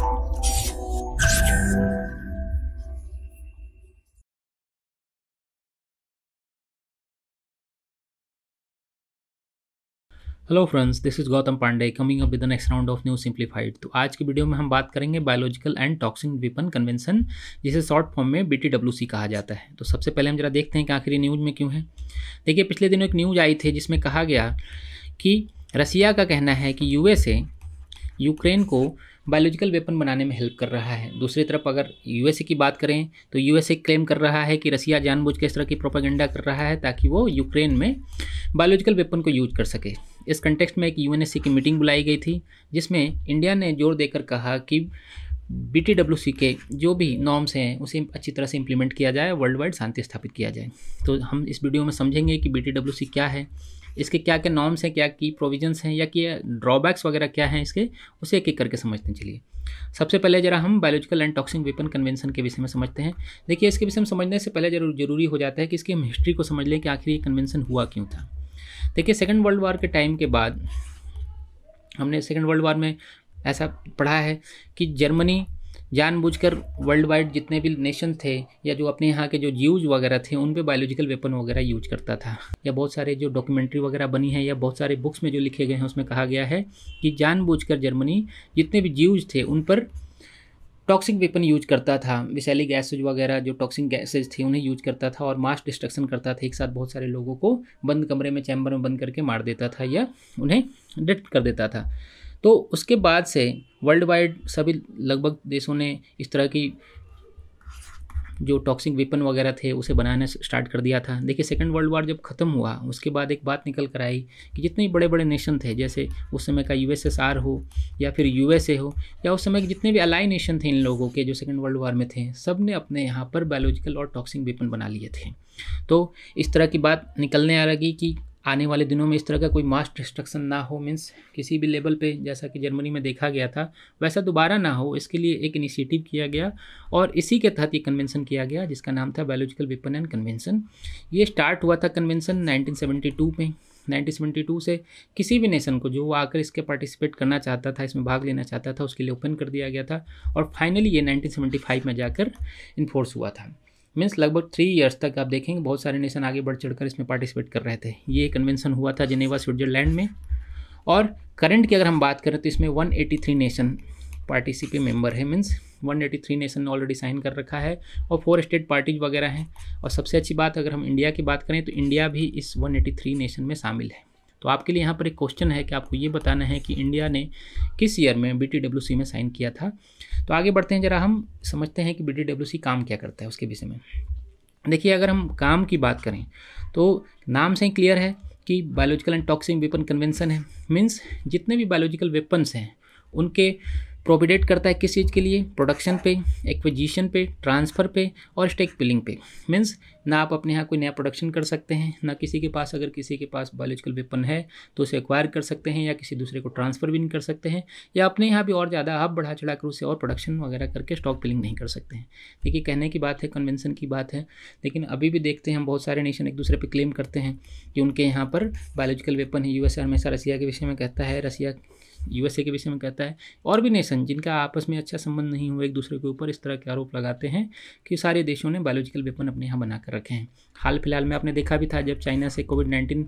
hello friends this is Gautam Pande coming up with the next round of new simplified तो आज की video में हम बात करेंगे biological and toxin weapon convention जिसे शॉर्ट फॉर्म में बी कहा जाता है तो सबसे पहले हम जरा देखते हैं कि आखिर न्यूज़ में क्यों है देखिए पिछले दिनों एक न्यूज़ आई थी जिसमें कहा गया कि रसिया का कहना है कि यूएसए यूक्रेन को बायोलॉजिकल वेपन बनाने में हेल्प कर रहा है दूसरी तरफ अगर यूएसए की बात करें तो यूएसए क्लेम कर रहा है कि रसिया जानबूझ के इस तरह की प्रोपागेंडा कर रहा है ताकि वो यूक्रेन में बायोलॉजिकल वेपन को यूज कर सके इस कंटेक्स्ट में एक यू की मीटिंग बुलाई गई थी जिसमें इंडिया ने जोर देकर कहा कि बी के जो भी नॉर्म्स हैं उसे अच्छी तरह से इम्प्लीमेंट किया जाए वर्ल्ड वाइड शांति स्थापित किया जाए तो हम इस वीडियो में समझेंगे कि बी क्या है इसके क्या क्या नॉर्म्स हैं क्या की प्रोविजंस हैं या कि ड्रॉबैक्स वगैरह क्या हैं इसके उसे एक एक करके समझते हैं चलिए सबसे पहले जरा हम biological and toxic weapon convention के विषय में समझते हैं देखिए इसके विषय में समझने से पहले जरूर जरूरी हो जाता है कि इसकी हम हिस्ट्री को समझ लें कि आखिर ये कन्वेंशन हुआ क्यों था देखिए सेकेंड वर्ल्ड वार के टाइम के बाद हमने सेकेंड वर्ल्ड वार में ऐसा पढ़ा है कि जर्मनी जानबूझकर वर्ल्ड वाइड जितने भी नेशन थे या जो अपने यहाँ के जो जीव वगैरह थे उन पे बायोलॉजिकल वेपन वगैरह यूज करता था या बहुत सारे जो डॉक्यूमेंट्री वगैरह बनी है या बहुत सारे बुक्स में जो लिखे गए हैं उसमें कहा गया है कि जानबूझकर जर्मनी जितने भी जीव थे उन पर टॉक्सिक वेपन यूज करता था विसैली गैसेज वगैरह जो टॉक्सिक गैसेज थे उन्हें यूज करता था और मास डिस्ट्रक्शन करता था एक साथ बहुत सारे लोगों को बंद कमरे में चैम्बर में बंद करके मार देता था या उन्हें डिट कर देता था तो उसके बाद से वर्ल्ड वाइड सभी लगभग देशों ने इस तरह की जो टॉक्सिक वेपन वगैरह थे उसे बनाना स्टार्ट कर दिया था देखिए सेकेंड वर्ल्ड वार जब ख़त्म हुआ उसके बाद एक बात निकल कर आई कि जितने बड़े बड़े नेशन थे जैसे उस समय का यूएसएसआर हो या फिर यूएसए हो या उस समय के जितने भी अलाई नेशन थे इन लोगों के जो सेकेंड वर्ल्ड वार में थे सब ने अपने यहाँ पर बायोलॉजिकल और टॉक्सिक वेपन बना लिए थे तो इस तरह की बात निकलने आ लगी कि आने वाले दिनों में इस तरह का कोई मास डिस्ट्रक्शन ना हो मीन्स किसी भी लेवल पे जैसा कि जर्मनी में देखा गया था वैसा दोबारा ना हो इसके लिए एक इनिशिएटिव किया गया और इसी के तहत ये कन्वेंसन किया गया जिसका नाम था बायोलॉजिकल वेपन एंड ये स्टार्ट हुआ था कन्वेंसन नाइनटीन में 1972 से किसी भी नेशन को जो वो आकर इसके पार्टिसिपेट करना चाहता था इसमें भाग लेना चाहता था उसके लिए ओपन कर दिया गया था और फाइनली ये 1975 में जाकर इन्फोर्स हुआ था मीन्स लगभग थ्री ईयर्स तक आप देखेंगे बहुत सारे नेशन आगे बढ़ चढ़कर इसमें पार्टिसिपेट कर रहे थे ये कन्वेंसन हुआ था जिनेवा स्विट्जरलैंड में और करंट की अगर हम बात करें तो इसमें 183 नेशन पार्टिसिपे मेंबर है मीन्स 183 नेशन ने ऑलरेडी साइन कर रखा है और फोर स्टेट पार्टीज वगैरह हैं और सबसे अच्छी बात अगर हम इंडिया की बात करें तो इंडिया भी इस 183 नेशन में शामिल है तो आपके लिए यहाँ पर एक क्वेश्चन है कि आपको ये बताना है कि इंडिया ने किस ईयर में बी में साइन किया था तो आगे बढ़ते हैं ज़रा हम समझते हैं कि बी काम क्या करता है उसके विषय में देखिए अगर हम काम की बात करें तो नाम से ही क्लियर है कि biological and toxic weapon convention है मीन्स जितने भी बायोलॉजिकल वेपन्स हैं उनके प्रोविडेट करता है किस चीज़ के लिए प्रोडक्शन पे एक्विजिशन पे ट्रांसफ़र पे और स्टेक पिलिंग पे मीन्स ना आप अपने यहाँ कोई नया प्रोडक्शन कर सकते हैं ना किसी के पास अगर किसी के पास बायोलॉजिकल वेपन है तो उसे एक्वायर कर सकते हैं या किसी दूसरे को ट्रांसफ़र भी नहीं कर सकते हैं या अपने यहाँ भी और ज़्यादा आप बढ़ा चढ़ा कर उसे और प्रोडक्शन वगैरह करके स्टॉक पिलिंग नहीं कर सकते हैं देखिए कहने की बात है कन्वेंसन की बात है लेकिन अभी भी देखते हैं हम बहुत सारे नेशन एक दूसरे पर क्लेम करते हैं कि उनके यहाँ पर बायोलॉजिकल वेपन है यूएस हमेशा रसिया के विषय में कहता है रसिया यूएसए के विषय में कहता है और भी नेशन जिनका आपस में अच्छा संबंध नहीं हुआ एक दूसरे के ऊपर इस तरह के आरोप लगाते हैं कि सारे देशों ने बायोलॉजिकल वेपन अपने यहाँ बना कर रखे हैं हाल फिलहाल में आपने देखा भी था जब चाइना से कोविड नाइन्टीन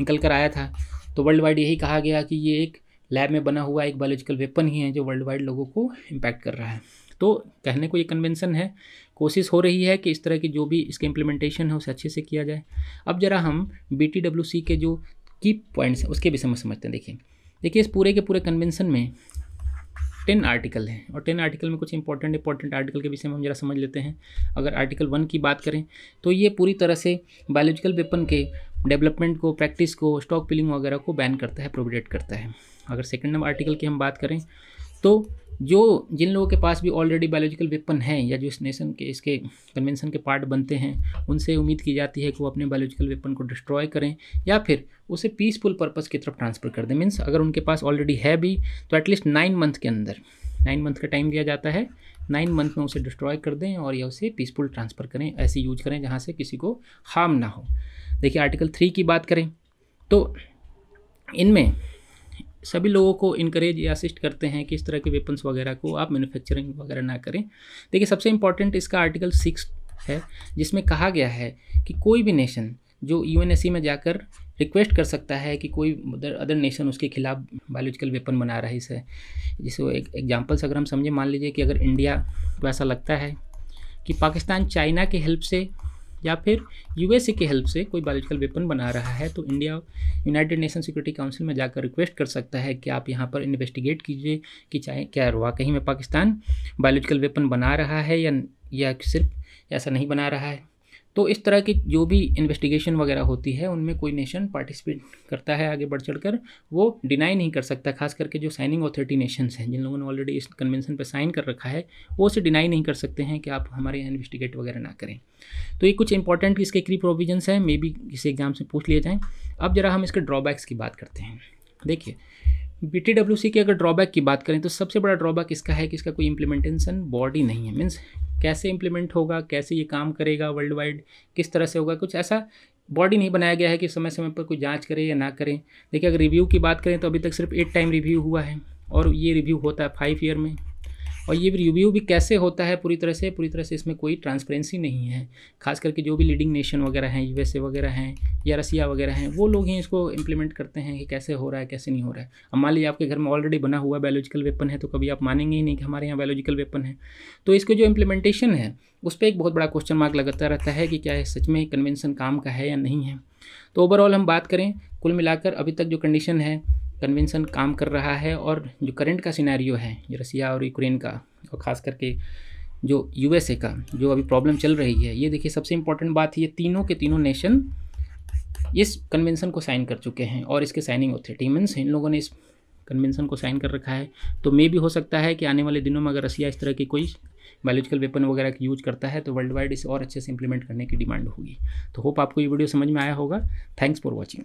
निकल कर आया था तो वर्ल्ड वाइड यही कहा गया कि ये एक लैब में बना हुआ एक बायोलॉजिकल वेपन ही है जो वर्ल्ड वाइड लोगों को इम्पैक्ट कर रहा है तो कहने को ये कन्वेंसन है कोशिश हो रही है कि इस तरह की जो भी इसके इम्प्लीमेंटेशन है उसे अच्छे से किया जाए अब ज़रा हम बी के जो की पॉइंट्स हैं उसके विषय में समझते हैं देखिए देखिए इस पूरे के पूरे कन्वेंसन में टेन आर्टिकल हैं और टेन आर्टिकल में कुछ इंपॉर्टेंट इंपॉर्टेंट आर्टिकल के विषय में हम जरा समझ लेते हैं अगर आर्टिकल वन की बात करें तो ये पूरी तरह से बायोलॉजिकल वेपन के डेवलपमेंट को प्रैक्टिस को स्टॉक पिलिंग वगैरह को बैन करता है प्रोविडेट करता है अगर सेकेंड नंबर आर्टिकल की हम बात करें तो जो जिन लोगों के पास भी ऑलरेडी बायोलॉजिकल वेपन हैं या जो इस नेशन के इसके कन्वेंशन के पार्ट बनते हैं उनसे उम्मीद की जाती है कि वो अपने बायोलॉजिकल वेपन को डिस्ट्रॉय करें या फिर उसे पीसफुल पर्पज़ की तरफ ट्रांसफ़र कर दें मीन्स अगर उनके पास ऑलरेडी है भी तो एटलीस्ट नाइन मंथ के अंदर नाइन मंथ का टाइम दिया जाता है नाइन मंथ में उसे डिस्ट्रॉय कर दें और या उसे पीसफुल ट्रांसफ़र करें ऐसे यूज करें जहाँ से किसी को हार्म ना हो देखिए आर्टिकल थ्री की बात करें तो इनमें सभी लोगों को इनक्रेज या असिस्ट करते हैं कि इस तरह के वेपन्स वगैरह को आप मैन्युफैक्चरिंग वगैरह ना करें देखिए सबसे इम्पॉर्टेंट इसका आर्टिकल सिक्स है जिसमें कहा गया है कि कोई भी नेशन जो यू में जाकर रिक्वेस्ट कर सकता है कि कोई अदर नेशन उसके खिलाफ बायोलॉजिकल वेपन बना रहा है इसे जिसे एक एग्जांपल्स अगर हम समझें मान लीजिए कि अगर इंडिया को ऐसा लगता है कि पाकिस्तान चाइना के हेल्प से या फिर यूएसए की हेल्प से कोई बायोलॉजिकल वेपन बना रहा है तो India United Nation Security Council में जाकर रिक्वेस्ट कर सकता है कि आप यहाँ पर इन्वेस्टिगेट कीजिए कि चाहे क्या वाकई में पाकिस्तान बायोलॉजिकल वेपन बना रहा है या, या सिर्फ ऐसा नहीं बना रहा है तो इस तरह की जो भी इन्वेस्टिगेशन वगैरह होती है उनमें कोई नेशन पार्टिसिपेट करता है आगे बढ़ चढ़ कर वो डिनाई नहीं कर सकता खास करके जो साइनिंग अथॉरिटी नेशंस हैं जिन लोगों ने ऑलरेडी इस कन्वेंशन पर साइन कर रखा है वो उसे डिनाई नहीं कर सकते हैं कि आप हमारे यहाँ इन्वेस्टिगेट वगैरह ना करें तो ये कुछ इंपॉर्टेंट इसके क्री प्रोविजन्स हैं मे बी किसी एग्जाम से पूछ लिए जाएँ अब ज़रा हम इसके ड्रॉबैक्स की बात करते हैं देखिए बी टी डब्ल्यू सी के अगर ड्रॉबैक की बात करें तो सबसे बड़ा ड्रॉबैक इसका है कि इसका कोई इम्प्लीमेंटेशन बॉडी नहीं है मीन्स कैसे इम्प्लीमेंट होगा कैसे ये काम करेगा वर्ल्ड वाइड किस तरह से होगा कुछ ऐसा बॉडी नहीं बनाया गया है कि समय समय पर कोई जांच करें या ना करें देखिए अगर रिव्यू की बात करें तो अभी तक सिर्फ एट टाइम रिव्यू हुआ है और ये रिव्यू होता है फाइव ईयर में और ये रिव्यू भी कैसे होता है पूरी तरह से पूरी तरह से इसमें कोई ट्रांसपेरेंसी नहीं है खास करके जो भी लीडिंग नेशन वगैरह हैं यू वगैरह हैं या रसिया वगैरह हैं वो लोग ही इसको इम्प्लीमेंट करते हैं कि कैसे हो रहा है कैसे नहीं हो रहा है अब मान लीजिए आपके घर में ऑलरेडी बना हुआ बायोलॉजिकल वेपन है तो कभी आप मानेंगे ही नहीं कि हमारे यहाँ बायोलॉजिकल वेपन है तो इसके जो इम्प्लीमेंटेशन है उस पर एक बहुत बड़ा क्वेश्चन मार्क लगता रहता है कि क्या सच में कन्वेंसन काम का है या नहीं है तो ओवरऑल हम बात करें कुल मिलाकर अभी तक जो कंडीशन है कन्वेंसन काम कर रहा है और जो करंट का सिनेरियो है रसिया और यूक्रेन का और ख़ास करके जो यूएसए का जो अभी प्रॉब्लम चल रही है ये देखिए सबसे इम्पॉर्टेंट बात ये तीनों के तीनों नेशन इस कन्वेंसन को साइन कर चुके हैं और इसके साइनिंग हैं मीन्स इन लोगों ने इस कन्वेंसन को साइन कर रखा है तो मे भी हो सकता है कि आने वाले दिनों में अगर रसिया इस तरह की कोई बायोलॉजिकल वेपन वगैरह का यूज करता है तो वर्ल्ड वाइड इसे और अच्छे से इंप्लीमेंट करने की डिमांड होगी तो होप आपको ये वीडियो समझ में आया होगा थैंक्स फॉर वॉचिंग